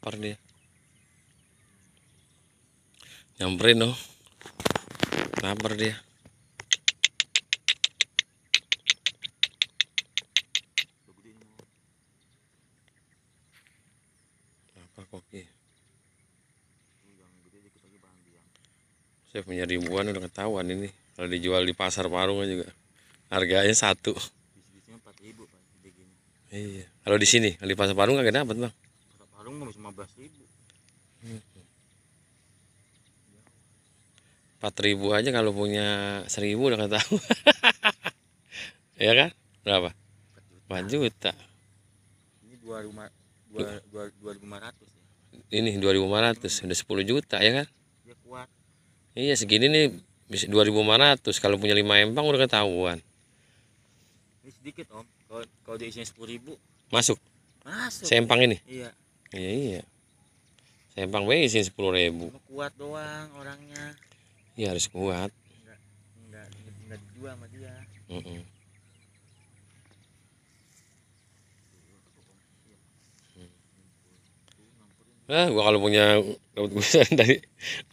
Nampar dia. Nyamperin loh. Nampar dia. Apa koki? Saya punya ribuan udah ketahuan ini. Kalau dijual di pasar Parung juga. Harganya satu. Iya. Kalau di sini, kalau di pasar Parung kagak dapat, Bang empat ribu aja kalau punya seribu udah ketahuan ya kan berapa empat juta. juta ini dua dua lima ratus ya? ini dua ribu lima ratus udah sepuluh juta ya kan ya, kuat. iya segini nih bisa dua ribu lima ratus kalau punya lima empang udah ketahuan ini sedikit om kalau kalau diisinya sepuluh ribu masuk masuk sempang ini iya iya iya saya sih sepuluh ribu kuat doang orangnya iya harus kuat enggak enggak enggak dijual sama dia mm -mm. Nah, gua kalau punya rambut gue dari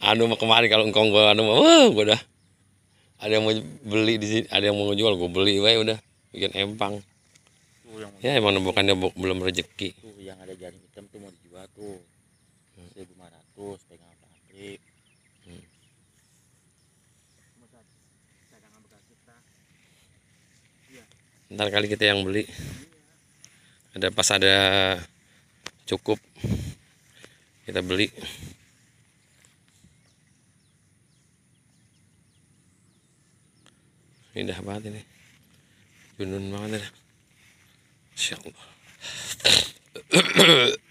anu mau kemarin kalau engkong gua anu mau, wah, gua udah ada yang mau beli di sini, ada yang mau jual gua beli wae udah bikin empang tuh yang ya emang bukannya belum rezeki tuh yang ada jaring hitam tuh mau dijual tuh hmm. seribu lima ratus pegang pabrik hmm. Iya. ntar kali kita yang beli ada pas ada cukup kita beli indah banget ini junun banget ini Inch'Allah.